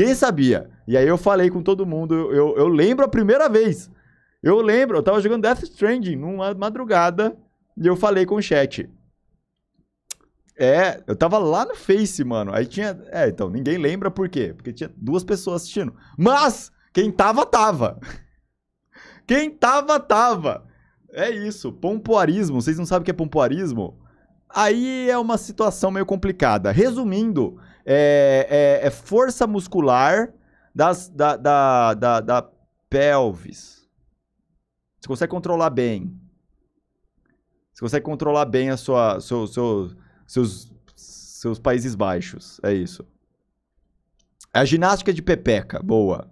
Ninguém sabia. E aí eu falei com todo mundo. Eu, eu, lembro a primeira vez. Eu lembro, eu tava jogando Death Stranding numa madrugada e eu falei com o chat. É, eu tava lá no Face, mano. Aí tinha. É, então, ninguém lembra por quê? Porque tinha duas pessoas assistindo. Mas, quem tava, tava. Quem tava, tava. É isso. Pompoarismo. Vocês não sabem o que é pompoarismo? Aí é uma situação meio complicada. Resumindo, é, é, é força muscular das, da, da, da, da pelvis. Você consegue controlar bem. Você consegue controlar bem a sua, seu, seu, seus, seus países baixos. É isso. A ginástica de pepeca. Boa.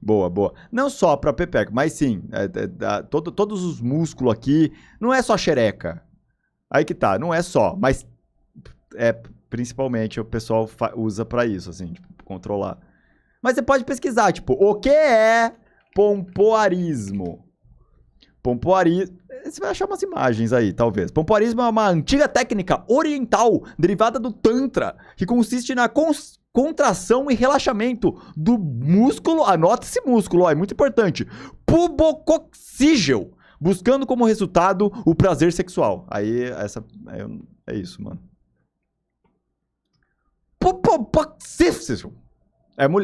Boa, boa. Não só para pepeca, mas sim. É, é, é, todo, todos os músculos aqui. Não é só xereca. Aí que tá. Não é só. Mas é principalmente o pessoal usa para isso, assim, tipo, controlar. Mas você pode pesquisar, tipo, o que é pompoarismo? Pompoarismo. Você vai achar umas imagens aí, talvez. Pompoarismo é uma antiga técnica oriental derivada do Tantra, que consiste na cons contração e relaxamento do músculo, anota esse músculo, ó, é muito importante, pubocoxígeo, buscando como resultado o prazer sexual. Aí, essa, é, é isso, mano. Pô, pacífico. É mulher.